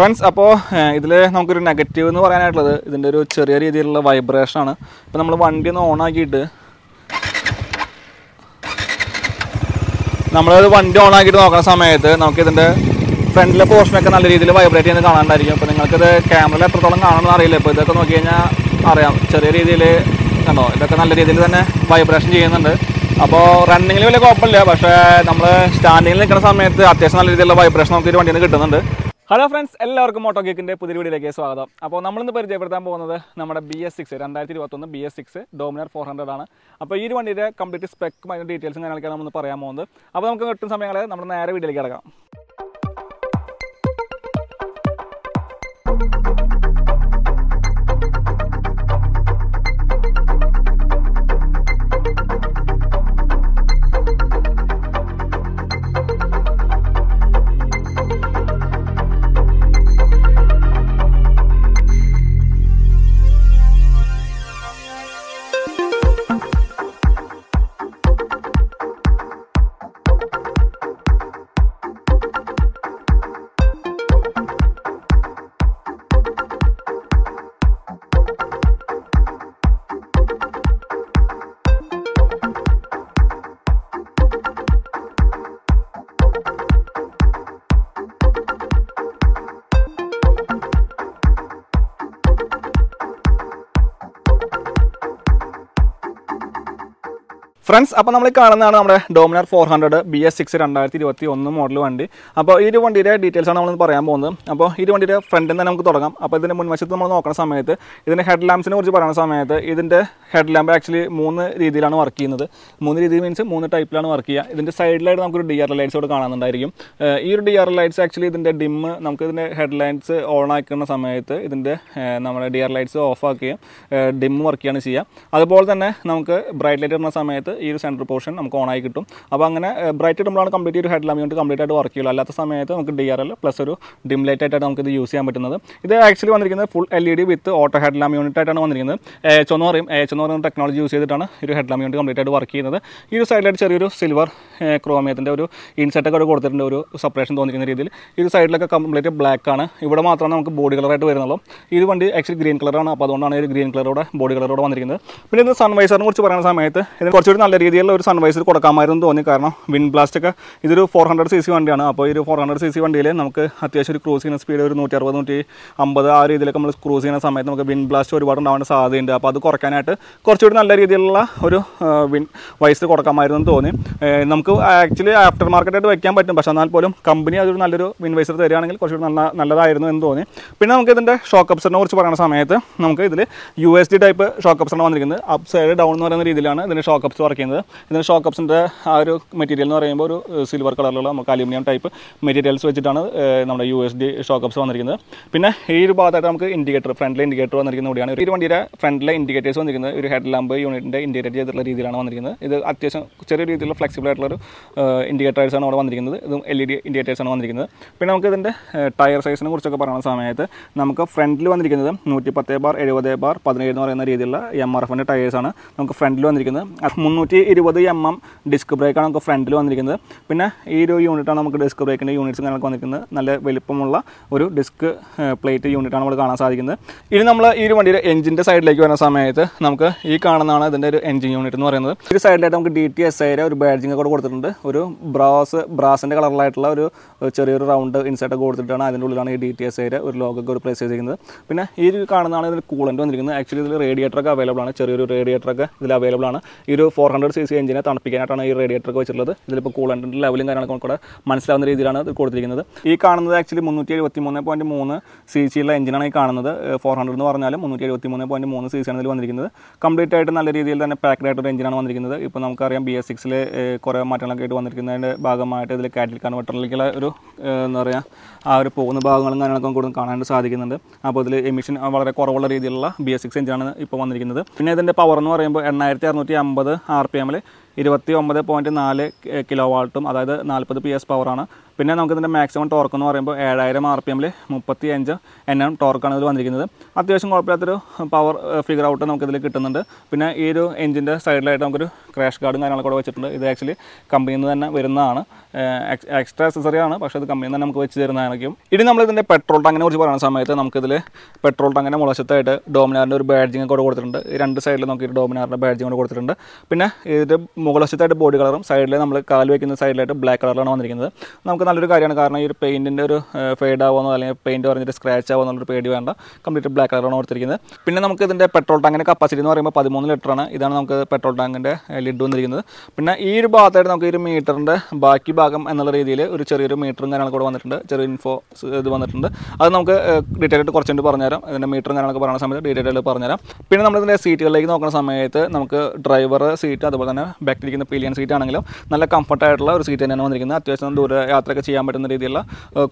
friends അപ്പോൾ ഇതിൽ നമുക്കൊരു നെഗറ്റീവ് എന്ന് പറയാനായിട്ടുള്ളത് ഇതിൻ്റെ ഒരു ചെറിയ രീതിയിലുള്ള വൈബ്രേഷനാണ് ഇപ്പം നമ്മൾ വണ്ടി ഒന്ന് ഓണാക്കിയിട്ട് നമ്മളത് വണ്ടി ഓണാക്കിയിട്ട് നോക്കുന്ന സമയത്ത് നമുക്ക് ഇതിൻ്റെ ഫ്രണ്ടിലെ പോർഷനൊക്കെ നല്ല രീതിയിൽ വൈബ്രേറ്റ് ചെയ്യുന്നത് കാണാണ്ടായിരിക്കും അപ്പോൾ നിങ്ങൾക്കിത് ക്യാമറയിൽ എത്രത്തോളം കാണണമെന്ന് അറിയില്ല ഇപ്പോൾ ഇതൊക്കെ നോക്കി കഴിഞ്ഞാൽ അറിയാം ചെറിയ രീതിയിൽ കണ്ടോ ഇതൊക്കെ നല്ല രീതിയിൽ തന്നെ വൈബ്രേഷൻ ചെയ്യുന്നുണ്ട് അപ്പോൾ റണ്ണിങ്ങിൽ വലിയ കുഴപ്പമില്ല പക്ഷേ നമ്മൾ സ്റ്റാൻഡിങ്ങിൽ നിൽക്കുന്ന സമയത്ത് അത്യാവശ്യം നല്ല രീതിയിലുള്ള വൈബ്രേഷൻ നമുക്ക് ഈ വണ്ടിയിൽ നിന്ന് കിട്ടുന്നുണ്ട് ഹലോ ഫ്രണ്ട്സ് എല്ലാവർക്കും ഓട്ടോ കേക്കിൻ്റെ പുതിയ വീഡിയോയിലേക്ക് സ്വാഗതം അപ്പോൾ നമ്മളിന്ന് പരിചയപ്പെടുത്താൻ പോകുന്നത് നമ്മുടെ ബി എസ് സിക്സ് രണ്ടായിരത്തി ഇരുപത്തൊന്ന് B S six Dominar four hundred ആണ് അപ്പോൾ ഈ ഒരു വണ്ടിയുടെ കംപ്ലീറ്റ് സ്പെക്കും അതിൻ്റെ ഡീറ്റെയിൽസും കാര്യങ്ങളൊക്കെ നമ്മൾ പറയാൻ പോകുന്നത് അപ്പോൾ നമുക്ക് കിട്ടുന്ന സമയങ്ങളെ നമ്മൾ നേരെ വീഡിയോയിലേക്ക് കിടക്കാം ഫ്രണ്ട്സ് അപ്പോൾ നമ്മൾ കാണുന്നതാണ് നമ്മുടെ Dominar four hundred B S six രണ്ടായിരത്തി ഇരുപത്തി ഒന്ന് മോഡൽ വണ്ടി അപ്പോൾ ഈ ഒരു വണ്ടിയുടെ ഡീറ്റെയിൽസാണ് നമ്മൾ പറയാൻ പോകുന്നത് അപ്പോൾ ഈ വണ്ടിയുടെ ഫ്രണ്ടിൽ തന്നെ നമുക്ക് തുടങ്ങാം അപ്പോൾ ഇതിൻ്റെ മുൻവശത്ത് നമ്മൾ നോക്കുന്ന സമയത്ത് ഇതിൻ്റെ ഹെഡ് ലാമ്പ്സിനെ കുറിച്ച് പറയുന്ന സമയത്ത് ഇതിൻ്റെ ഹെഡ് ലാമ്പ് ആക്ച്വലി മൂന്ന് രീതിയിലാണ് വർക്ക് ചെയ്യുന്നത് മൂന്ന് രീതി മീൻസ് മൂന്ന് ടൈപ്പിലാണ് വർക്ക് ചെയ്യുക ഇതിൻ്റെ സൈഡിലായിട്ട് നമുക്കൊരു ഡി ആർ ലൈറ്റ്സ് കൂടെ കാണുന്നുണ്ടായിരിക്കും ഈ ഒരു ഡി ആർ ലൈറ്റ്സ് ആക്ച്വലി ഇതിൻ്റെ ഡിമ്മ് നമുക്ക് ഇതിൻ്റെ ഹെഡ് ലൈറ്റ്സ് ഓൺ ആക്കുന്ന സമയത്ത് ഇതിൻ്റെ നമ്മുടെ ഡി ആർ ലൈറ്റ്സ് ഓഫ് ആക്കുകയും ഡിമ്മ് വർക്ക് ചെയ്യുകയാണ് ചെയ്യുക അതുപോലെ തന്നെ നമുക്ക് ബ്രൈറ്റ് ലൈറ്റ് വരുന്ന സമയത്ത് ഈ ഒരു സെൻറ്റർ പോർഷൻ നമുക്ക് ഓൺ ആയി കിട്ടും അപ്പോൾ അങ്ങനെ ബ്രൈറ്റ് ഇടുമ്പോഴാണ് കംപ്ലീറ്റ് ഒരു ഹെഡ്ലാമ്പ് യൂണിറ്റ് കൊണ്ട് കംപ്ലീറ്റ് ആയിട്ട് വർക്ക് ചെയ്യുള്ളൂ അല്ലാത്ത സമയത്ത് നമുക്ക് ഡി ആർ എൽ പ്ലസ് ഒരു ഡിം ലൈറ്റ് ആയിട്ടാണ് നമുക്ക് ഇത് യൂസ് ചെയ്യാൻ പറ്റുന്നത് ഇത് ആക്ച്വലി വന്നിരിക്കുന്നത് full L E D with auto headlamp unit ആയിട്ടാണ് വന്നിരിക്കുന്നത് എച്ച് എന്ന് പറയും എച്ച് എന്ന് പറയുന്ന ടെക്നോളജി യൂസ് ചെയ്തിട്ടാണ് ഒരു ഹെഡ്ലാമ്പ് യൂണിറ്റ് കംപ്ലീറ്റ് ആയിട്ട് വർക്ക് ചെയ്യുന്നത് ഈ ഒരു സൈഡിലായിട്ട് ചെറിയൊരു സിൽവർ ക്രോമിയത്തിൻ്റെ ഒരു ഇൻസെറ്റൊക്കെ അവിടെ കൊടുത്തിട്ടുണ്ട് ഒരു സെപ്പറേഷൻ തോന്നിക്കുന്ന രീതിയിൽ ഈ ഒരു സൈഡിലൊക്കെ കംപ്ലീറ്റ് ബ്ലാക്ക് ആണ് ഇവിടെ മാത്രമാണ് നമുക്ക് ബോഡി കളറായിട്ട് വരുന്നുള്ളൂ ഈ വണ്ടി ആക്ച്വലി ഗ്രീൻ കളറാണ് അപ്പോൾ അതുകൊണ്ടാണ് ഒരു ഗ്രീൻ കളറോടെ ബോഡി കളറോടെ വന്നിരിക്കുന്നത് പിന്നെ ഇന്ന് സൺവൈസറിനെ കുറിച്ച് പറയുന്ന സമയത്ത് ഇതിന് നല്ല നല്ല രീതിയിലുള്ള ഒരു സൺവൈസർ കൊടുക്കാമായിരുന്നു തോന്നി കാരണം വിൻഡ് ബ്ലാസ്റ്റ് ഒക്കെ ഇതൊരു ഫോർ ഹൺഡ്രഡ് സി സി വണ്ടിയാണ് അപ്പോൾ ഈ ഒരു ഫോർ ഹൺഡ്രഡ് സി സി വണ്ടിയിൽ നമുക്ക് അത്യാവശ്യം ഒരു ക്രൂസ് ചെയ്യുന്ന സ്പീഡ് ഒരു നൂറ്റി അറുപത് നൂറ്റി അമ്പത് ആ രീതിയിലൊക്കെ നമ്മൾ ക്രൂസ് ചെയ്യുന്ന സമയത്ത് നമുക്ക് വിൻഡ് ബ്ലാസ്റ്റ് ഒരുപാട് ഉണ്ടാവേണ്ട സാധ്യതയുണ്ട് അപ്പോൾ അത് കുറയ്ക്കാനായിട്ട് കുറച്ചുകൂടി നല്ല രീതിയിലുള്ള ഒരു വിൻ വൈസ് കൊടുക്കാമായിരുന്നു തോന്നി നമുക്ക് ആക്ച്വലി ആഫ്റ്റർ മാർക്കറ്റായിട്ട് വയ്ക്കാൻ പറ്റും പക്ഷേ എന്നാൽ പോലും കമ്പനി അതൊരു നല്ലൊരു വിൻ വൈസർ തരികയാണെങ്കിൽ കുറച്ചുകൂടി നല്ല നല്ലതായിരുന്നു എന്ന് തോന്നി പിന്നെ നമുക്ക് ഇതിൻ്റെ ഷോക്ക് അപ്സറിനെ കുറിച്ച് പറയുന്ന സമയത്ത് നമുക്ക് ഇതിൽ U S D type shock അപ്സറാണ് വന്നിരിക്കുന്നത് അപ്സൈഡ് ഡൗൺ എന്ന് പറയുന്ന രീതിയിലാണ് ഇതിൻ്റെ ഷോക്ക് അപ്സ് വർക്ക് ചെയ്യുന്നത് ഇതിന് അപ്സിൻ്റെ ആ ഒരു മെറ്റീരിയൽ എന്ന് പറയുമ്പോൾ ഒരു സിൽവർ കളറിലുള്ള നമുക്ക് അലൂമിനിയം ടൈപ്പ് മെറ്റീരിയൽസ് വെച്ചിട്ടാണ് നമ്മുടെ യു എസ് ഡി അപ്സ് വന്നിരിക്കുന്നത് പിന്നെ ഈ ഒരു ഭാഗത്തായിട്ട് നമുക്ക് ഇൻഡിക്കേറ്റർ ഫ്രണ്ടിലെ ഇൻഡിക്കേറ്റർ വന്നിരിക്കുന്ന കൂടിയാണ് ഒരു വണ്ടിയുടെ ഫ്രണ്ടിലെ ഇൻഡിക്കേറ്റേഴ്സ് വന്നിരിക്കുന്നത് ഒരു ഹെഡ് ലാമ്പ് യൂണിറ്റിൻ്റെ ഇൻഡിക്കേറ്റർ ചെയ്തിട്ടുള്ള രീതിയിലാണ് വന്നിരിക്കുന്നത് ഇത് അത്യാവശ്യം ചെറിയ രീതിയിലുള്ള ഫ്ലെക്സിബിൾ ആയിട്ടുള്ളൊരു ഇൻഡിക്കേറ്റേഴ്സാണ് അവിടെ വന്നിരിക്കുന്നത് ഇതും എൽ ഇ ഡി ഇൻഡിക്കേറ്റേഴ്സാണ് വന്നിരിക്കുന്നത് പിന്നെ നമുക്ക് ഇതിൻ്റെ ടയർ സൈസിനെ കുറിച്ചൊക്കെ പറയുന്ന സമയത്ത് നമുക്ക് ഫ്രണ്ടിൽ വന്നിരിക്കുന്നത് നൂറ്റി പത്ത് ബാർ എഴുപത് ബാർ പതിനേഴ് എന്ന് പറയുന്ന രീതിയിലുള്ള എം ആർ എഫിൻ്റെ ടയേഴ്സാണ് നമുക്ക് ഫ്രണ്ടിൽ വന്നിരിക്കുന്നത് മുന്നൂറ്റി നൂറ്റി ഇരുപത് എം എം ഡിസ്ക് ബ്രേക്കാണ് നമുക്ക് ഫ്രണ്ടിൽ വന്നിരിക്കുന്നത് പിന്നെ ഈ ഒരു യൂണിറ്റാണ് നമുക്ക് ഡിസ്ക് ബ്രേക്കിൻ്റെ യൂണിറ്റ്സ് കാര്യങ്ങളൊക്കെ വന്നിരിക്കുന്നത് നല്ല വലുപ്പമുള്ള ഒരു ഡിസ്ക് പ്ലേറ്റ് യൂണിറ്റാണ് നമ്മൾ കാണാൻ സാധിക്കുന്നത് ഇനി നമ്മൾ ഈ ഒരു വണ്ടിയുടെ എഞ്ചിൻ്റെ സൈഡിലേക്ക് വരുന്ന സമയത്ത് നമുക്ക് ഈ കാണുന്നതാണ് ഇതിൻ്റെ ഒരു എഞ്ചിൻ യൂണിറ്റ് എന്ന് പറയുന്നത് ഈ സൈഡിലായിട്ട് നമുക്ക് ഡി ടി എസ് ഐയുടെ ഒരു ബാഡ്ജിങ് കൂടെ കൊടുത്തിട്ടുണ്ട് ഒരു ബ്രാസ് ബ്രാസിൻ്റെ കളറിലായിട്ടുള്ള ഒരു ചെറിയൊരു റൗണ്ട് ഒക്കെ കൊടുത്തിട്ടാണ് അതിൻ്റെ ഉള്ളിലാണ് ഈ ഡി ടി എസ് ഐയുടെ ഒരു ലോഗൊക്കെ ഒരു പ്ലേസ് ചെയ്തിരിക്കുന്നത് പിന്നെ ഈ ഒരു കാണുന്നതാണ് ഇതിൽ കൂളൻ്റ് വന്നിരിക്കുന്നത് ആക്ച്വലി ഇതിൽ റേഡിയേറ്ററൊക്കെ അവൈലബിൾ ആണ് ചെറിയൊരു റേഡിയേറ്ററൊക്കെ ഇതിൽ അവൈലബിൾ ആണ് ഈ ഒരു ഫോർ ഹൺഡ്രഡ് സി സി എഞ്ചിനെ തണുപ്പിക്കാനായിട്ടാണ് ഈ റേഡിയേറ്റർ വെച്ചിട്ടുള്ളത് ഇതിലിപ്പോൾ കൂളൻ്റെ ലെവലും കാര്യങ്ങളൊക്കെ കൂടെ മനസ്സിലാവുന്ന രീതിയിലാണ് ഇത് കൊടുത്തിരിക്കുന്നത് ഈ കാണുന്നത് ആക്ച്വലി മുന്നൂറ്റി എഴുപത്തി മൂന്ന് പോയിന്റ് മൂന്ന് സി സിയുള്ള എഞ്ചിനാണ് ഈ കാണുന്നത് ഫോർ ഹൺഡ്രഡ് എന്ന് പറഞ്ഞാലും മുന്നൂറ്റി എഴുപത്തി മൂന്ന് പോയിന്റ് മൂന്ന് സി സി ആണ് ഇതിൽ വന്നിരിക്കുന്നത് കംപ്ലീറ്റ് ആയിട്ട് നല്ല രീതിയിൽ തന്നെ പാക്ഡ് ആയിട്ടൊരു എഞ്ചിനാണ് വന്നിരിക്കുന്നത് ഇപ്പോൾ നമുക്കറിയാം ബി എസ് സിക്സിൽ കുറേ മാറ്റങ്ങളൊക്കെ ആയിട്ട് വന്നിരിക്കുന്നതിൻ്റെ ഭാഗമായിട്ട് ഇതിൽ കാറ്റിൽ കൺവെർട്ടറിലേക്കുള്ള ഒരു എന്താ പറയുക ആ ഒരു പോകുന്ന ഭാഗങ്ങളും കാര്യങ്ങളൊക്കെ കൂടുതൽ കാണാനായിട്ട് സാധിക്കുന്നുണ്ട് അപ്പോൾ ഇതിൽ എമിഷൻ വളരെ കുറവുള്ള രീതിയിലുള്ള ബി എസ് സിക്സ് എഞ്ചിനാണ് ഇപ്പോൾ വന്നിരിക്കുന്നത് പിന്നെ ഇതിൻ്റെ പവർ എന്ന് പറയുമ്പോൾ എണ്ണായിരത്തി അറുന്നൂറ്റി അമ്പത് ആർ ആർ പി എമ്മിൽ ഇരുപത്തി ഒമ്പത് പോയിൻറ്റ് നാല് കിലോ വാൾട്ടും അതായത് നാൽപ്പത് പി എസ് പവറാണ് പിന്നെ നമുക്ക് ഇതിൻ്റെ മാക്സിമം ടോർക്ക് എന്ന് പറയുമ്പോൾ ഏഴായിരം ആർ പി എമ്മിൽ മുപ്പത്തി അഞ്ച് എൻ എം ടോർക്കാണ് ഇതിൽ വന്നിരിക്കുന്നത് അത്യാവശ്യം കുഴപ്പമില്ലാത്തൊരു പവർ ഫിഗർ ഔട്ട് നമുക്ക് ഇതിൽ കിട്ടുന്നുണ്ട് പിന്നെ ഈ ഒരു എഞ്ചിൻ്റെ സൈഡിലായിട്ട് നമുക്കൊരു ക്രാഷ് ഗാർഡും കാര്യങ്ങളൊക്കെ വെച്ചിട്ടുണ്ട് ഇത് ആക്ച്വലി കമ്പനിയിൽ നിന്ന് തന്നെ വരുന്നതാണ് എക്സ്ട്രാ ആണ് പക്ഷേ അത് കമ്പനിയിൽ തന്നെ നമുക്ക് വെച്ച് തരുന്നതായിരിക്കും ഇനി നമ്മൾ ഇതിൻ്റെ പെട്രോൾ ടാങ്കിനെ കുറിച്ച് പറയുന്ന സമയത്ത് നമുക്കിതിൽ പെട്രോൾ ടാങ്കിൻ്റെ മുളശത്തായിട്ട് ഡോമിനാറിൻ്റെ ഒരു ബാഡ്ജിങ് കൂടെ കൊടുത്തിട്ടുണ്ട് രണ്ട് സൈഡിൽ നമുക്ക് ഈ ഡോമിനാറിൻ്റെ ബാഡ്ജിങ് കൊടുത്തിട്ടുണ്ട് പിന്നെ ഇതിൻ്റെ മുകളശത്തായിട്ട് ബോഡി കളറും സൈഡിൽ നമ്മൾ കാല് വയ്ക്കുന്ന സൈഡിലായിട്ട് ബ്ലാക്ക് കളറിലാണ് വന്നിരിക്കുന്നത് നമുക്ക് നല്ലൊരു കാര്യമാണ് കാരണം ഈ ഒരു പെയിൻറ്റിൻ്റെ ഒരു ഫെയ്ഡ് ആവുമെന്നോ അല്ലെങ്കിൽ പെയിൻറ്റ് പറഞ്ഞിട്ട് സ്ക്രാച്ച് ആവുമോ ഒരു പേടി വേണ്ട കംപ്ലീറ്റ് ബ്ലാക്ക് കളറാണ് കൊടുത്തിരിക്കുന്നത് പിന്നെ നമുക്ക് ഇതിൻ്റെ പെട്രോൾ ടാങ്കിൻ്റെ കപ്പാസിറ്റി എന്ന് പറയുമ്പോൾ പതിമൂന്ന് ലിറ്ററാണ് ഇതാണ് നമുക്ക് പെട്രോൾ ടാങ്കിൻ്റെ ലിഡ് വന്നിരിക്കുന്നത് പിന്നെ ഈ ഒരു ഭാഗത്തായിട്ട് നമുക്ക് ഈ ഒരു മീറ്ററിൻ്റെ ബാക്കി ഭാഗം എന്നുള്ള രീതിയിൽ ഒരു ചെറിയൊരു മീറ്ററും കാര്യങ്ങളൊക്കെ കൂടെ വന്നിട്ടുണ്ട് ചെറിയ ഇൻഫോ ഇത് വന്നിട്ടുണ്ട് അത് നമുക്ക് ഡീറ്റെയിൽ ആയിട്ട് കുറച്ചുകൊണ്ട് പറഞ്ഞുതരാം ഇതിൻ്റെ മീറ്ററും കാര്യങ്ങളൊക്കെ പറയുന്ന സമയത്ത് ഡീറ്റെയിൽ ആയിട്ട് പറഞ്ഞുതരാം പിന്നെ നമ്മളിതിൻ്റെ സീറ്റുകളിലേക്ക് നോക്കുന്ന സമയത്ത് നമുക്ക് ഡ്രൈവർ സീറ്റ് അതുപോലെ തന്നെ ബാക്കിലിരിക്കുന്ന പീലിയൻ സീറ്റ് ആണെങ്കിലും നല്ല കംഫർട്ടായിട്ടുള്ള ഒരു സീറ്റ് തന്നെയാണ് വന്നിരിക്കുന്നത് അത്യാവശ്യം ദൂര യാത്രയൊക്കെ ചെയ്യാൻ പറ്റുന്ന രീതിയിലുള്ള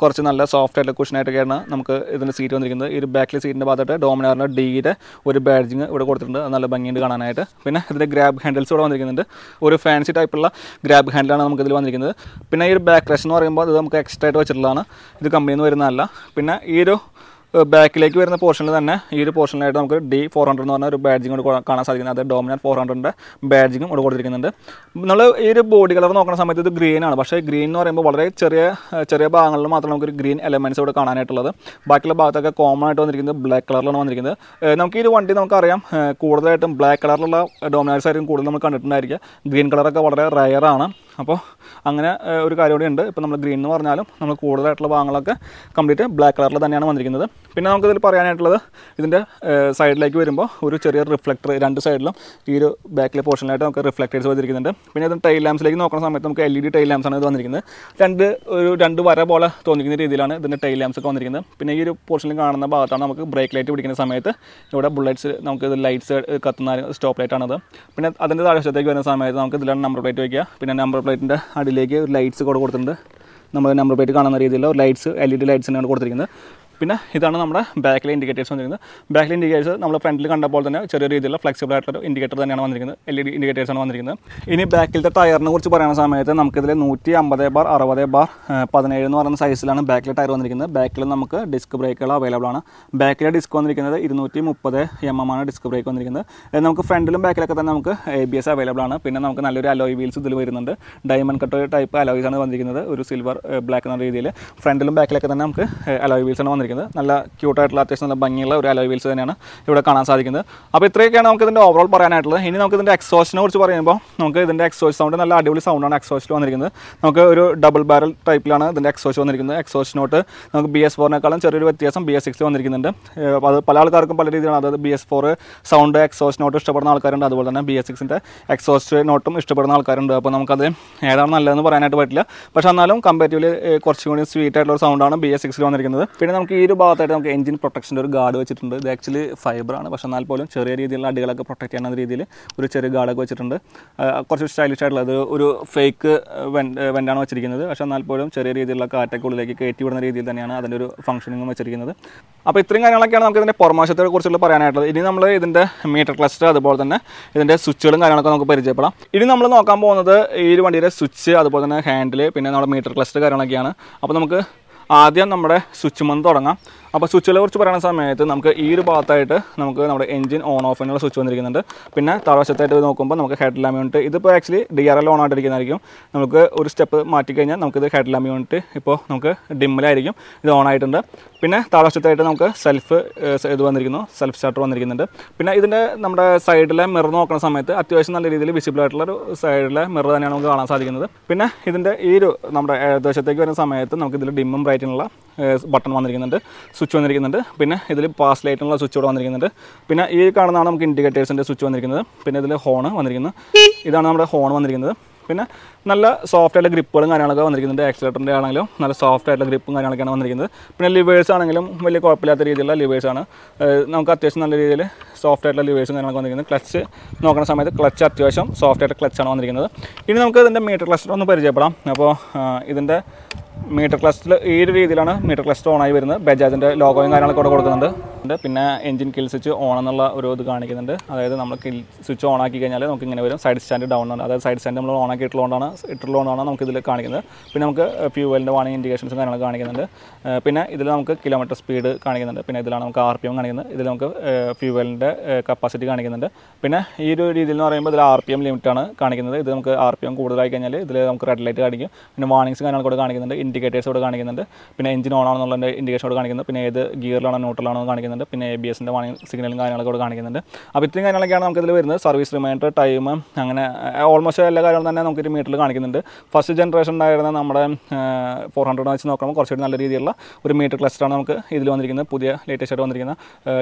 കുറച്ച് നല്ല സോഫ്റ്റ് ആയിട്ടുള്ള കുഷനായിട്ടൊക്കെയാണ് നമുക്ക് ഇതിൻ്റെ സീറ്റ് വന്നിരിക്കുന്നത് ഈ ഒരു ബാക്കിലെ സീറ്റിൻ്റെ ഭാഗത്തായിട്ട് ഡോമിനാറിൻ്റെ ഡിയുടെ ഒരു ബാഡ്ജിങ് ഇവിടെ കൊടുത്തിട്ടുണ്ട് നല്ല ഭംഗിയുണ്ട് കാണാനായിട്ട് പിന്നെ ഇതിൻ്റെ ഗ്രാബ് ഹാൻഡിൽസ് ഇവിടെ വന്നിരിക്കുന്നുണ്ട് ഒരു ഫാൻസി ടൈപ്പുള്ള ഗ്രാബ് ഹാൻഡിലാണ് നമുക്ക് ഇതിൽ വന്നിരിക്കുന്നത് പിന്നെ ഈ ഒരു ബാക്ക് റഷ് എന്ന് പറയുമ്പോൾ ഇത് നമുക്ക് എക്സ്ട്രാ ആയിട്ട് വെച്ചിട്ടുള്ളതാണ് ഇത് കമ്പനിയിൽ നിന്ന് വരുന്നതല്ല പിന്നെ ഈ ഒരു ബാക്കിലേക്ക് വരുന്ന പോർഷനിൽ തന്നെ ഈ ഒരു പോർഷനിലായിട്ട് നമുക്ക് ഡി ഫോർ ഹൺഡ്രഡ് എന്ന് പറഞ്ഞ ഒരു ബാഡ്ജിങ് കൂടെ കാണാൻ സാധിക്കുന്നത് അതായത് ഡോമിനൻ ഫോർ ഹൺഡ്രഡിൻ്റെ ബാഡ്ജിങ്ങും ഇവിടെ കൊടുത്തിരിക്കുന്നുണ്ട് നമ്മൾ ഈ ഒരു ബോഡി കളർ നോക്കുന്ന സമയത്ത് ഇത് ഗ്രീൻ ആണ് പക്ഷേ ഗ്രീൻ എന്ന് പറയുമ്പോൾ വളരെ ചെറിയ ചെറിയ ഭാഗങ്ങളിൽ മാത്രമേ നമുക്കൊരു ഗ്രീൻ എലമെൻറ്റ്സ് ഇവിടെ കാണാനായിട്ടുള്ളത് ബാക്കിയുള്ള ഭാഗത്തൊക്കെ കോമൺ ആയിട്ട് വന്നിരിക്കുന്നത് ബ്ലാക്ക് കളറിലാണ് വന്നിരിക്കുന്നത് നമുക്ക് ഈ ഒരു വണ്ടി നമുക്കറിയാം കൂടുതലായിട്ടും ബ്ലാക്ക് കളറിലുള്ള ഡോമിനാൻസ് ആയിരിക്കും കൂടുതൽ നമ്മൾ കണ്ടിട്ടുണ്ടായിരിക്കുക ഗ്രീൻ കളറൊക്കെ വളരെ റയറാണ് അപ്പോൾ അങ്ങനെ ഒരു കാര്യം കൂടി ഉണ്ട് ഇപ്പോൾ നമ്മൾ ഗ്രീൻ എന്ന് പറഞ്ഞാലും നമ്മൾ കൂടുതലായിട്ടുള്ള ഭാഗങ്ങളൊക്കെ കംപ്ലീറ്റ് ബ്ലാക്ക് കളറിൽ തന്നെയാണ് വന്നിരിക്കുന്നത് പിന്നെ നമുക്കിതിൽ പറയാനായിട്ടുള്ളത് ഇതിൻ്റെ സൈഡിലേക്ക് വരുമ്പോൾ ഒരു ചെറിയ റിഫ്ലക്ടർ രണ്ട് സൈഡിലും ഈ ഒരു ബാക്കിലെ പോർഷനിലായിട്ട് നമുക്ക് റിഫ്ലക്ടേഴ്സ് വന്നിരിക്കുന്നുണ്ട് പിന്നെ ഇത് ടൈൽ ലാംസിലേക്ക് നോക്കുന്ന സമയത്ത് നമുക്ക് എൽ ഇ ഡി ടൈൽ ലാംസാണ് ഇത് വന്നിരിക്കുന്നത് രണ്ട് ഒരു രണ്ട് വര പോലെ തോന്നിക്കുന്ന രീതിയിലാണ് ഇതിൻ്റെ ടൈൽ ലാംസ് ഒക്കെ വന്നിരിക്കുന്നത് പിന്നെ ഈ ഒരു പോർഷനിൽ കാണുന്ന ഭാഗത്താണ് നമുക്ക് ബ്രേക്ക് ലൈറ്റ് പിടിക്കുന്ന സമയത്ത് ഇവിടെ ബുള്ളറ്റ്സ് നമുക്ക് ഇത് ലൈറ്റ്സ് കത്തുന്ന സ്റ്റോപ്പ് ലൈറ്റാണത് പിന്നെ അതിൻ്റെ താഴെ വശത്തേക്ക് വരുന്ന സമയത്ത് നമുക്ക് ഇതിലാണ് നമ്പർ പ്ലേറ്റ് വയ്ക്കുക പിന്നെ നമ്പർ പ്ലേറ്റിൻ്റെ അടിയിലേക്ക് ഒരു ലൈറ്റ്സ് കൂടെ കൊടുത്തിട്ടുണ്ട് നമ്മൾ നമ്പർ പ്ലേറ്റ് കാണുന്ന രീതിയിലുള്ള lights L E D lights തന്നെയാണ് കൊടുത്തിരിക്കുന്നത് പിന്നെ ഇതാണ് നമ്മുടെ ബാക്കിലെ ഇൻഡിക്കേറ്റേഴ്സ് വന്നിരിക്കുന്നത് ബാക്കിലെ ഇൻഡിക്കേറ്റേഴ്സ് നമ്മൾ ഫ്രണ്ടിൽ കണ്ട പോലെ തന്നെ ചെറിയ രീതിയിലുള്ള ഫ്ലെക്സിബിൾ ആയിട്ടുള്ള ഇൻഡിക്കേറ്റർ തന്നെയാണ് വന്നിരിക്കുന്നത് എൽ ഇ ഡി ഇൻഡിക്കേറ്റേഴ്സാണ് വന്നിരിക്കുന്നത് ഇനി ബാക്കിലത്തെ ടയറിനെ കുറിച്ച് പറയുന്ന സമയത്ത് നമുക്കിതിൽ നൂറ്റി അമ്പത് ബാർ അറുപത് ബാർ പതിനേഴ് എന്ന് പറയുന്ന സൈസിലാണ് ബാക്കിലെ ടയർ വന്നിരിക്കുന്നത് ബാക്കിൽ നമുക്ക് ഡിസ്ക് ബ്രേക്കുകൾ അവൈലബിൾ ആണ് ബാക്കിലെ ഡിസ്ക് വന്നിരിക്കുന്നത് ഇരുന്നൂറ്റി മുപ്പത് എം എം ആണ് ഡിസ്ക് ബ്രേക്ക് വന്നിരിക്കുന്നത് നമുക്ക് ഫ്രണ്ടിലും ബാക്കിലൊക്കെ തന്നെ നമുക്ക് എ ബി എസ് അവൈലബിൾ ആണ് പിന്നെ നമുക്ക് നല്ലൊരു അലോയ് വീൽസ് ഇതിൽ വരുന്നുണ്ട് ഡയമണ്ട് കട്ട് ടൈപ്പ് അലോയ്സ് ആണ് വന്നിരിക്കുന്നത് ഒരു സിൽവർ ബ്ലാക്ക് എന്ന രീതിയിൽ ഫ്രണ്ടിലും ബാക്കിലൊക്കെ തന്നെ നമുക്ക് അലോയ് വീൽസ് ആണ് വന്നിരിക്കുന്നത് സാധിക്കുന്നത് നല്ല ക്യൂട്ടായിട്ടുള്ള അത്യാവശ്യം നല്ല ഭംഗിയുള്ള ഒരു അലോയ് വീൽസ് തന്നെയാണ് ഇവിടെ കാണാൻ സാധിക്കുന്നത് അപ്പോൾ ഇത്രയൊക്കെയാണ് നമുക്ക് ഇതിൻ്റെ ഓവറോൾ പറയാനായിട്ടുള്ളത് ഇനി നമുക്ക് ഇതിൻ്റെ എക്സോസിനെ കുറിച്ച് പറയുമ്പോൾ നമുക്ക് ഇതിൻ്റെ എക്സോസ് സൗണ്ട് നല്ല അടിപൊളി സൗണ്ടാണ് എക്സോസിൽ വന്നിരിക്കുന്നത് നമുക്ക് ഒരു ഡബിൾ ബാരൽ ടൈപ്പിലാണ് ഇതിൻ്റെ എക്സോസ് വന്നിരിക്കുന്നത് നോട്ട് നമുക്ക് ബി എസ് ഫോറിനേക്കാളും ചെറിയൊരു വ്യത്യാസം ബി എസ് സിക്സിൽ വന്നിരിക്കുന്നുണ്ട് അപ്പോൾ അത് പല ആൾക്കാർക്കും പല രീതിയിലാണ് അതായത് B S four sound note ഇഷ്ടപ്പെടുന്ന ആൾക്കാരുണ്ട് അതുപോലെ തന്നെ ബി എസ് സിക്സിൻ്റെ എക്സോസ്റ്റ് നോട്ടും ഇഷ്ടപ്പെടുന്ന ആൾക്കാരുണ്ട് അപ്പോൾ നമുക്കത് ഏതാണ് നല്ലതെന്ന് പറയാനായിട്ട് പറ്റില്ല പക്ഷേ എന്നാലും കമ്പാരിറ്റീവ്ലി കുറച്ചും കൂടി സ്വീറ്റ് ആയിട്ടുള്ള സൗണ്ടാണ് ബി എസ് സിക്സിൽ വന്നിരിക്കുന്നത് പിന്നെ നമുക്ക് ഈ ഒരു ഭാഗത്തായിട്ട് നമുക്ക് എഞ്ചിൻ പ്രൊട്ടക്ഷൻ്റെ ഒരു ഗാർഡ് വെച്ചിട്ടുണ്ട് ഇത് ആക്ച്വലി ഫൈബറാണ് പക്ഷേ എന്നാൽ പോലും ചെറിയ രീതിയിലുള്ള അടികളൊക്കെ പ്രൊട്ടക്ട് ചെയ്യുന്ന രീതിയിൽ ഒരു ചെറിയ ഗാർഡൊക്കെ വെച്ചിട്ടുണ്ട് കുറച്ച് സ്റ്റൈലിഷ് ആയിട്ടുള്ള ഒരു ഫേക്ക് വെൻ്റാണ് വെച്ചിരിക്കുന്നത് പക്ഷേ എന്നാൽ പോലും ചെറിയ രീതിയിലുള്ള കാറ്റൊക്കെ ഉള്ളിലേക്ക് വിടുന്ന രീതിയിൽ തന്നെയാണ് അതിൻ്റെ ഒരു ഫംഗ്ഷനിങ്ങും വെച്ചിരിക്കുന്നത് അപ്പോൾ ഇത്രയും കാര്യങ്ങളൊക്കെയാണ് നമുക്ക് ഇതിൻ്റെ പുറമാശത്തെ കുറിച്ചുള്ള പറയാനായിട്ടുള്ളത് ഇനി നമ്മൾ ഇതിൻ്റെ മീറ്റർ ക്ലസ്റ്റർ അതുപോലെ തന്നെ ഇതിൻ്റെ സ്വിച്ചുകളും കാര്യങ്ങളൊക്കെ നമുക്ക് പരിചയപ്പെടാം ഇനി നമ്മൾ നോക്കാൻ പോകുന്നത് ഈ ഒരു വണ്ടിയുടെ സ്വിച്ച് അതുപോലെ തന്നെ ഹാൻഡിൽ പിന്നെ നമ്മുടെ മീറ്റർ ക്ലസ്റ്റർ കാര്യങ്ങളൊക്കെയാണ് അപ്പോൾ നമുക്ക് ആദ്യം നമ്മുടെ സ്വിച്ച് മന്ത് തുടങ്ങാം അപ്പോൾ സ്വിച്ചുകളെ കുറിച്ച് പറയുന്ന സമയത്ത് നമുക്ക് ഈ ഒരു ഭാഗത്തായിട്ട് നമുക്ക് നമ്മുടെ എഞ്ചിൻ ഓൺ ഓഫിനുള്ള സ്വിച്ച് വന്നിരിക്കുന്നുണ്ട് പിന്നെ താഴ്വശത്തായിട്ട് നോക്കുമ്പോൾ നമുക്ക് ഹെഡ് ലാമ്പ് യൂണിറ്റ് ഇതിപ്പോൾ actually D R L on ആയിട്ടിരിക്കുന്നതായിരിക്കും നമുക്ക് ഒരു സ്റ്റെപ്പ് മാറ്റി കഴിഞ്ഞാൽ നമുക്കിത് ഹെഡ് ലാമ്പ് യൂണിറ്റ് ഇപ്പോൾ നമുക്ക് ഡിമ്മിലായിരിക്കും ഇത് ഓൺ ആയിട്ടുണ്ട് പിന്നെ താഴ്വശത്തായിട്ട് നമുക്ക് സെൽഫ് ഇത് വന്നിരിക്കുന്നു സെൽഫ് സ്റ്റാർട്ടർ വന്നിരിക്കുന്നുണ്ട് പിന്നെ ഇതിൻ്റെ നമ്മുടെ സൈഡിലെ മിറർ നോക്കുന്ന സമയത്ത് അത്യാവശ്യം നല്ല രീതിയിൽ വിസിബിൾ ആയിട്ടുള്ള ഒരു സൈഡിലെ മിറർ തന്നെയാണ് നമുക്ക് കാണാൻ സാധിക്കുന്നത് പിന്നെ ഇതിൻ്റെ ഈ ഒരു നമ്മുടെ ഏകദേശത്തേക്ക് വരുന്ന സമയത്ത് നമുക്ക് ഇതിൽ ഡിമ്മും ബ്രൈറ്റിനുള്ള ബട്ടൺ വന്നിരിക്കുന്നുണ്ട് സ്വിച്ച് വന്നിരിക്കുന്നുണ്ട് പിന്നെ ഇതിൽ പാസ് ലൈറ്റിനുള്ള സ്വിച്ച് കൂടെ വന്നിരിക്കുന്നുണ്ട് പിന്നെ ഈ കാണുന്നതാണ് നമുക്ക് ഇൻഡിക്കേറ്റേഴ്സിൻ്റെ സ്വിച്ച് വന്നിരിക്കുന്നത് പിന്നെ ഇതിൽ ഹോൺ വന്നിരിക്കുന്നത് ഇതാണ് നമ്മുടെ ഹോൺ വന്നിരിക്കുന്നത് പിന്നെ നല്ല സോഫ്റ്റ് ആയിട്ടുള്ള ഗ്രിപ്പുകളും കാര്യങ്ങളൊക്കെ വന്നിരിക്കുന്നുണ്ട് ആക്സിലേറ്ററിൻ്റെ ആണെങ്കിലും നല്ല സോഫ്റ്റ് ആയിട്ടുള്ള ഗ്രിപ്പും കാര്യങ്ങളൊക്കെയാണ് വന്നിരിക്കുന്നത് പിന്നെ ലിവേഴ്സ് ആണെങ്കിലും വലിയ കുഴപ്പമില്ലാത്ത രീതിയിലുള്ള ലിവേഴ്സാണ് നമുക്ക് അത്യാവശ്യം നല്ല രീതിയിൽ സോഫ്റ്റ് ആയിട്ടുള്ള ലിവേഴ്സും കാര്യങ്ങളൊക്കെ വന്നിരിക്കുന്നത് ക്ലച്ച് നോക്കുന്ന സമയത്ത് ക്ലച്ച് അത്യാവശ്യം സോഫ്റ്റ് ക്ലച്ച് ക്ലച്ചാണ് വന്നിരിക്കുന്നത് ഇനി നമുക്ക് ഇതിൻ്റെ മീറ്റർ ക്ലസ്റ്റർ ഒന്ന് പരിചയപ്പെടാം അപ്പോൾ ഇതിൻ്റെ മീറ്റർ ക്ലസ്റ്റർ ഈ ഒരു രീതിയിലാണ് മീറ്റർ ക്ലസ്റ്റർ ഓണായി വരുന്നത് ബജാജിൻ്റെ ലോഗോയും കാര്യങ്ങളൊക്കെ കൊടുക്കുന്നുണ്ട് ഉണ്ട് പിന്നെ എഞ്ചിൻ കിൽ സ്വിച്ച് ഓൺ എന്നുള്ള ഒരു ഇത് കാണിക്കുന്നുണ്ട് അതായത് നമ്മൾ കിൽ സ്വിച്ച് ഓൺ ആക്കി കഴിഞ്ഞാൽ നമുക്ക് ഇങ്ങനെ വരും സൈഡ് സ്റ്റാൻഡ് ഡൗൺ ആണ് അതായത് സൈഡ് സ്റ്റാൻഡ് നമ്മൾ ഓൺ ആക്കി ഇട്ടുള്ളതുകൊണ്ടാണ് ഇട്ടുള്ളതുകൊണ്ടാണ് നമുക്ക് ഇതിൽ കാണിക്കുന്നത് പിന്നെ നമുക്ക് ഫ്യൂവലിൻ്റെ വാണിംഗ് ഇൻഡിക്കേഷൻസും കാര്യങ്ങളും കാണിക്കുന്നുണ്ട് പിന്നെ ഇതിൽ നമുക്ക് കിലോമീറ്റർ സ്പീഡ് കാണിക്കുന്നുണ്ട് പിന്നെ ഇതിലാണ് നമുക്ക് ആർ പി എം കാണിക്കുന്നത് ഇതിൽ നമുക്ക് ഫ്യൂവലിൻ്റെ കപ്പാസിറ്റി കാണിക്കുന്നുണ്ട് പിന്നെ ഈ ഒരു രീതിയിൽ എന്ന് പറയുമ്പോൾ ഇതിൽ ആർ പി എം ലിമിറ്റാണ് കാണിക്കുന്നത് ഇത് നമുക്ക് ആർ പി എം കൂടുതലായി കഴിഞ്ഞാൽ ഇതിൽ നമുക്ക് റെഡ് ലൈറ്റ് കാണിക്കും പിന്നെ വാണിങ്സ് കാര്യങ്ങൾ കൂടെ കാണിക്കുന്നുണ്ട് ഇൻഡിക്കേറ്റേഴ്സ് കൂടെ കാണിക്കുന്നുണ്ട് പിന്നെ എഞ്ചിൻ ഓൺ ആണെന്നുള്ള ഇൻഡിക്കേഷൻ കൂടെ കാണിക്കുന്നത് പിന്നെ ഏത് ഗിയറിലാണോ ന്യൂട്രലാണോ കാണിക്കുന്നത് കാണിക്കുന്നുണ്ട് പിന്നെ എ ബി എസിൻ്റെ വാണി സിഗ്നലും കാര്യങ്ങളൊക്കെ ഇവിടെ കാണിക്കുന്നുണ്ട് അപ്പോൾ ഇത്രയും കാര്യങ്ങളൊക്കെയാണ് നമുക്കിതിൽ വരുന്നത് സർവീസ് റിമൈൻഡർ ടൈം അങ്ങനെ ഓൾമോസ്റ്റ് എല്ലാ കാര്യങ്ങളും തന്നെ നമുക്ക് മീറ്ററിൽ കാണിക്കുന്നുണ്ട് ഫസ്റ്റ് ജനറേഷൻ ഉണ്ടായിരുന്ന നമ്മുടെ ഫോർ ഹൺഡ്രഡ് വെച്ച് നോക്കുമ്പോൾ കുറച്ചുകൂടി നല്ല രീതിയിലുള്ള ഒരു മീറ്റർ ക്ലസ്റ്ററാണ് നമുക്ക് ഇതിൽ വന്നിരിക്കുന്നത് പുതിയ ലേറ്റസ്റ്റ് ആയിട്ട് വന്നിരിക്കുന്ന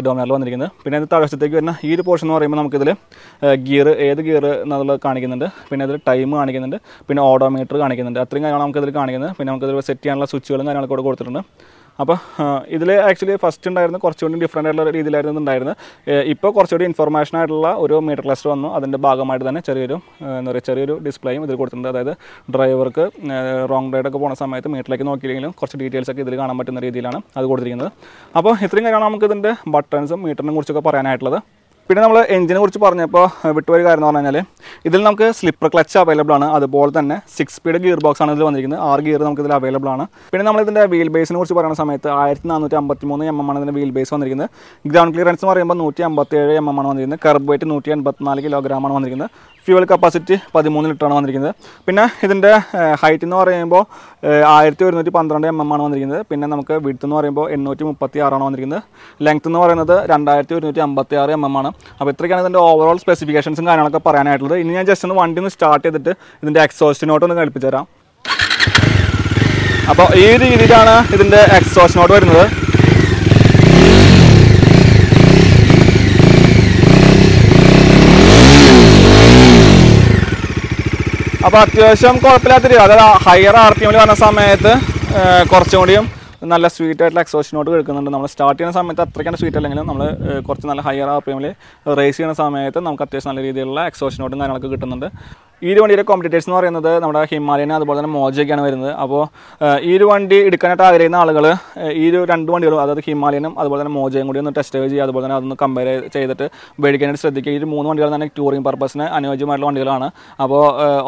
ഡോമിനറിൽ വന്നിരിക്കുന്നത് പിന്നെ ഇത് തഴവശത്തേക്ക് വരുന്ന ഈ ഒരു പോർഷൻ എന്ന് പറയുമ്പോൾ നമുക്കിതിൽ ഗിയർ ഏത് ഗിയർ എന്നുള്ളത് കാണിക്കുന്നുണ്ട് പിന്നെ അതിൽ ടൈം കാണിക്കുന്നുണ്ട് പിന്നെ ഓഡോമീറ്റർ കാണിക്കുന്നുണ്ട് അത്രയും കാര്യങ്ങളാണ് നമുക്കിതിൽ കാണിക്കുന്നത് പിന്നെ നമുക്കിതിൽ സെറ്റ് ചെയ്യാനുള്ള സ്വിച്ചുകളും കാര്യങ്ങളൊക്കെ കൊടുത്തിട്ടുണ്ട് അപ്പോൾ ഇതിൽ ആക്ച്വലി ഫസ്റ്റ് ഉണ്ടായിരുന്ന കുറച്ചുകൂടി ഡിഫറെൻ്റ് ആയിട്ടുള്ള രീതിയിലായിരുന്നു ഉണ്ടായിരുന്നത് ഇപ്പോൾ കുറച്ചുകൂടി ഇൻഫർമേഷൻ ആയിട്ടുള്ള ഒരു മീറ്റർ ക്ലസ്റ്റർ വന്നു അതിൻ്റെ ഭാഗമായിട്ട് തന്നെ ചെറിയൊരു എന്താ പറയുക ചെറിയൊരു ഡിസ്പ്ലേയും ഇതിൽ കൊടുത്തിട്ടുണ്ട് അതായത് ഡ്രൈവർക്ക് റോങ് റൈഡൊക്കെ പോകുന്ന സമയത്ത് മീറ്ററിലേക്ക് നോക്കിയില്ലെങ്കിലും കുറച്ച് ഡീറ്റെയിൽസ് ഒക്കെ ഇതിൽ കാണാൻ പറ്റുന്ന രീതിയിലാണ് അത് കൊടുത്തിരിക്കുന്നത് അപ്പോൾ ഇത്രയും കാര്യമാണ് നമുക്ക് ഇതിൻ്റെ ബട്ടൺസും മീറ്ററിനെ കുറിച്ചൊക്കെ പറയാനായിട്ടുള്ളത് പിന്നെ നമ്മൾ എഞ്ചിനെ കുറിച്ച് പറഞ്ഞപ്പോൾ വിട്ടുപോയ കാര്യം എന്ന് പറഞ്ഞു കഴിഞ്ഞാൽ ഇതിൽ നമുക്ക് സ്ലിപ്പർ ക്ലച്ച് അവൈലബിൾ ആണ് അതുപോലെ തന്നെ സിക്സ് സ്പീഡ് ഗിയർ ബോക്സ് ആണ് ഇതിൽ വന്നിരിക്കുന്നത് ആറ് ഗിയർ നമുക്ക് ഇതിൽ അവൈലബിൾ ആണ് പിന്നെ നമ്മൾ ഇതിൻ്റെ വീൽ ബേസിനെ കുറിച്ച് പറയുന്ന സമയത്ത് ആയിരത്തി നാനൂറ്റി അമ്പത്തി മൂന്ന് എം എം ആണ് ഇതിൻ്റെ വീൽ ബേസ് വന്നിരിക്കുന്നത് ഗ്രൗണ്ട് ക്ലിയറൻസ് എന്ന് പറയുമ്പോൾ നൂറ്റി അമ്പത്തേഴ് എം എം ആണ് വന്നിരിക്കുന്നത് കർബ് വെയിറ്റ് നൂറ്റി എൺപത്തിനാല് കിലോഗ്രാം ആണ് വന്നിരിക്കുന്നത് ഫ്യൂവൽ കപ്പാസിറ്റി പതിമൂന്ന് ലിറ്ററാണ് വന്നിരിക്കുന്നത് പിന്നെ ഇതിൻ്റെ ഹൈറ്റ് എന്ന് പറയുമ്പോൾ ആയിരത്തി ഒരുന്നൂറ്റി പന്ത്രണ്ട് എം എം ആണ് വന്നിരിക്കുന്നത് പിന്നെ നമുക്ക് വിടുത്ത് എന്ന് പറയുമ്പോൾ എണ്ണൂറ്റി മുപ്പത്തി ആറാണ് വന്നിരിക്കുന്നത് ലെങ്ത് എന്ന് പറയുന്നത് രണ്ടായിരത്തി ഒരുന്നൂറ്റി അമ്പത്തി ആറ് എം എം ആണ് അപ്പോൾ ഇത്രയ്ക്കാണ് ഇതിൻ്റെ ഓവറോൾ സ്പെസിഫിക്കേഷൻസും കാര്യങ്ങളൊക്കെ പറയാനായിട്ടുള്ളത് ഇനി ഞാൻ ജസ്റ്റ് ഒന്ന് വണ്ടി ഒന്ന് സ്റ്റാർട്ട് ചെയ്തിട്ട് ഇതിൻ്റെ എക്സോസ്റ്റിനോട്ട് ഒന്ന് കളിപ്പിച്ചു തരാം അപ്പോൾ ഈ രീതിയിലാണ് ഇതിൻ്റെ എക്സോസ്റ്റിനോട്ട് വരുന്നത് അപ്പോൾ അത്യാവശ്യം കുഴപ്പമില്ലാത്ത രീതി അതായത് ഹയർ ആർ പി എമ്മിൽ വന്ന സമയത്ത് കുറച്ചും കൂടിയും നല്ല സ്വീറ്റ് ആയിട്ടുള്ള എക്സോഷൻ നോട്ട് കേൾക്കുന്നുണ്ട് നമ്മൾ സ്റ്റാർട്ട് ചെയ്യുന്ന സമയത്ത് അത്രയ്ക്കാണ് സ്വീറ്റ് അല്ലെങ്കിലും നമ്മൾ കുറച്ച് നല്ല ഹയർ ആ പി റേസ് ചെയ്യുന്ന സമയത്ത് നമുക്ക് അത്യാവശ്യം നല്ല രീതിയിലുള്ള എക്സോഷൻ നോട്ടും കാര്യങ്ങളൊക്കെ കിട്ടുന്നുണ്ട് ഈ ഒരു വണ്ടിയുടെ കോമ്പറ്റേറ്റേഴ്സ് എന്ന് പറയുന്നത് നമ്മുടെ ഹിമാലയൻ അതുപോലെ തന്നെ മോജയൊക്കെയാണ് വരുന്നത് അപ്പോൾ ഈ ഒരു വണ്ടി എടുക്കാനായിട്ട് ആഗ്രഹിക്കുന്ന ആളുകൾ ഈ ഒരു രണ്ട് വണ്ടികളും അതായത് ഹിമാലയനും അതുപോലെ തന്നെ മോജയും കൂടി ഒന്ന് ടെസ്റ്റ് ചെയ്യുക അതുപോലെ തന്നെ അതൊന്ന് കമ്പയർ ചെയ്തിട്ട് മേടിക്കാനായിട്ട് ശ്രദ്ധിക്കുക ഈ ഒരു മൂന്ന് വണ്ടികൾ തന്നെ ടൂറിംഗ് പർപ്പസിന് അനുയോജ്യമായിട്ടുള്ള വണ്ടികളാണ് അപ്പോൾ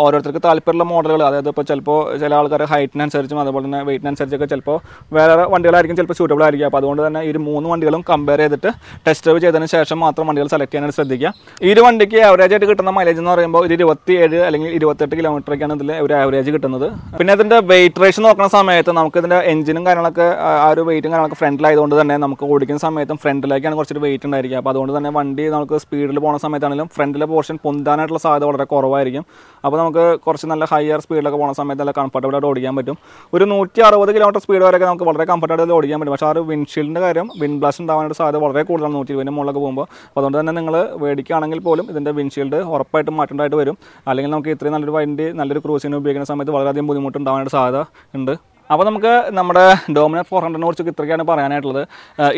ഓരോരുത്തർക്ക് താല്പര്യമുള്ള മോഡലുകൾ അതായത് ഇപ്പോൾ ചിലപ്പോൾ ചില ആൾക്കാർ ഹൈറ്റിനനുസരിച്ചും അതുപോലെ തന്നെ വെയിറ്റിനനുസരിച്ചൊക്കെ ചിലപ്പോൾ വേറെ വണ്ടികളായിരിക്കും ചിലപ്പോൾ സൂട്ടബിൾ ആയിരിക്കും അപ്പോൾ അതുകൊണ്ട് തന്നെ ഈ ഒരു മൂന്ന് വണ്ടികളും കമ്പയർ ചെയ്തിട്ട് ടെസ്റ്റ് ഡ്രൈവ് ചെയ്തതിന് ശേഷം മാത്രം വണ്ടികൾ സെലക്ട് ചെയ്യാനായിട്ട് ശ്രദ്ധിക്കുക ഈ ഒരു വണ്ടിക്ക് ആവറേജ് ആയിട്ട് കിട്ടുന്ന മൈലേജ് എന്ന് പറയുമ്പോൾ ഒരു ഇരുപത്തി ഏഴ് അല്ലെങ്കിൽ ഇരുപത്തെട്ട് കിലോമീറ്ററൊക്കെയാണ് ഇതിൽ ഒരു ആവറേജ് കിട്ടുന്നത് പിന്നെ ഇതിൻ്റെ വെയിറ്റ് റേഷൻ നോക്കുന്ന സമയത്ത് നമുക്ക് ഇതിൻ്റെ എഞ്ചിനും കാര്യങ്ങളൊക്കെ ആ ഒരു വെയിറ്റും കാര്യങ്ങളൊക്കെ ഫ്രണ്ടിലായതുകൊണ്ട് തന്നെ നമുക്ക് ഓടിക്കുന്ന സമയത്തും ഫ്രണ്ടിലേക്കാണ് കുറച്ചൊരു വെയിറ്റ് ഉണ്ടായിരിക്കുക അപ്പോൾ അതുകൊണ്ട് തന്നെ വണ്ടി നമുക്ക് സ്പീഡിൽ പോകുന്ന സമയത്താണെങ്കിലും ഫ്രണ്ടിലെ പോർഷൻ പൊന്താനായിട്ടുള്ള സാധ്യത വളരെ കുറവായിരിക്കും അപ്പോൾ നമുക്ക് കുറച്ച് നല്ല ഹയർ സ്പീഡിലൊക്കെ പോകുന്ന സമയത്ത് നല്ല കംഫർട്ടബിളായിട്ട് ഓടിക്കാൻ പറ്റും ഒരു നൂറ്റി അറുപത് കിലോമീറ്റർ സ്പീഡ് വരെയൊക്കെ നമുക്ക് വളരെ കംഫർട്ടബിൾ ഓടിക്കാൻ പറ്റും പക്ഷേ ആ ഒരു വിൻഷീൽഡിൻ്റെ കാര്യം വിൻ ബ്ലാസ്റ്റ് ഉണ്ടാവാനായിട്ട് സാധ്യത വളരെ കൂടുതലാണ് നൂറ്റി ഇരുപതിന് മുകളിലൊക്കെ പോകുമ്പോൾ അപ്പോൾ അതുകൊണ്ട് തന്നെ നിങ്ങൾ മേടിക്കുകയാണെങ്കിൽ പോലും ഇതിൻ്റെ വിൻഷീൽഡ് ഉറപ്പായിട്ടും മാറ്റേണ്ടതായിട്ട് വരും അല്ലെങ്കിൽ നമുക്ക് ഇത്രയും നല്ലൊരു വണ്ടി നല്ലൊരു ക്രൂസിന് ഉപയോഗിക്കുന്ന സമയത്ത് വളരെയധികം ബുദ്ധിമുട്ടുണ്ടാവാനായിട്ട് സാധ്യത ഉണ്ട് അപ്പോൾ നമുക്ക് നമ്മുടെ ഡോമിനർ ഫോർ ഹൺഡ്രഡിനെ കുറിച്ചൊക്കെ ഇത്രയ്ക്കാണ് പറയാനായിട്ടുള്ളത്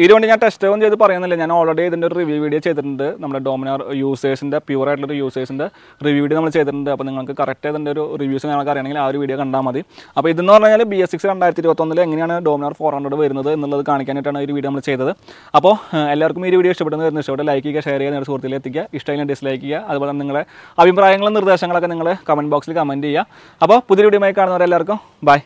ഇതുകൊണ്ട് ഞാൻ ടെസ്റ്റ് ഒന്നും ചെയ്ത് പറയുന്നില്ല ഞാൻ ഓൾറെഡി ഇതിൻ്റെ ഒരു റിവ്യൂ വീഡിയോ ചെയ്തിട്ടുണ്ട് നമ്മുടെ ഡോമിനർ യൂസേഴ്സിൻ്റെ പ്യൂർ ആയിട്ടുള്ള യൂസേഴ്സിൻ്റെ റിവ്യൂ വീഡിയോ നമ്മൾ ചെയ്തിട്ടുണ്ട് അപ്പോൾ നിങ്ങൾക്ക് കറക്റ്റ് ഇതിൻ്റെ ഒരു റിവ്യൂസ് നിങ്ങൾക്ക് അറിയണമെങ്കിൽ ആ ഒരു വീഡിയോ കണ്ടാൽ മതി അപ്പോൾ ഇതെന്ന് പറഞ്ഞു കഴിഞ്ഞാൽ ബി എസ് സിക്സ് രണ്ടായിരത്തി ഇരുപത്തൊന്നിൽ എങ്ങനെയാണ് ഡോമിനർ ഫോർ ഹൺഡ്രഡ് വരുന്നത് എന്നുള്ളത് കാണിക്കാനായിട്ടാണ് ഈ വീഡിയോ നമ്മൾ ചെയ്തത് അപ്പോൾ എല്ലാവർക്കും ഈ വീഡിയോ ഇഷ്ടപ്പെടുന്നത് ഇഷ്ടപ്പെട്ട ലൈക്ക് ചെയ്യുക ഷെയർ ചെയ്യുക നിങ്ങളുടെ സുഹൃത്തിൽ എത്തിക്കുക ഇഷ്ടമില്ല ഡിസ്ലൈക്ക് ചെയ്യുക അതുപോലെ നിങ്ങളുടെ അഭിപ്രായങ്ങളും നിർദ്ദേശങ്ങളൊക്കെ നിങ്ങൾ കമൻറ്റ് ബോക്സിൽ കമൻറ്റ് ചെയ്യുക അപ്പോൾ പുതിയ വീഡിയോ ആയി കാണുന്നവരെല്ലാവർക്കും ബൈ